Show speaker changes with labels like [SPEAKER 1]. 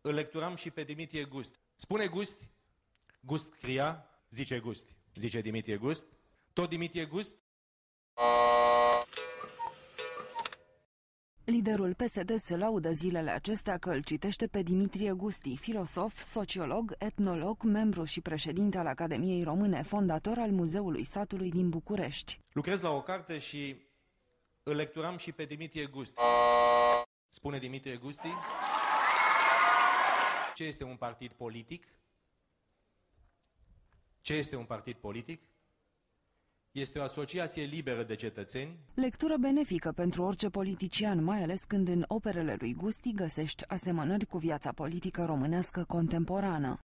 [SPEAKER 1] îl lecturam și pe Dimitrie Gust. Spune Gust, Gust cria, zice Gust, zice Dimitrie Gust, tot Dimitrie Gust.
[SPEAKER 2] Liderul PSD se laudă zilele acestea că îl citește pe Dimitrie Gusti, filosof, sociolog, etnolog, membru și președinte al Academiei Române, fondator al Muzeului Satului din București.
[SPEAKER 1] Lucrez la o carte și îl lecturam și pe Dimitrie Gusti. Spune Dimitrie Gusti ce este un partid politic? Ce este un partid politic? Este o asociație liberă de cetățeni.
[SPEAKER 2] Lectură benefică pentru orice politician, mai ales când în operele lui Gusti găsești asemănări cu viața politică românească contemporană.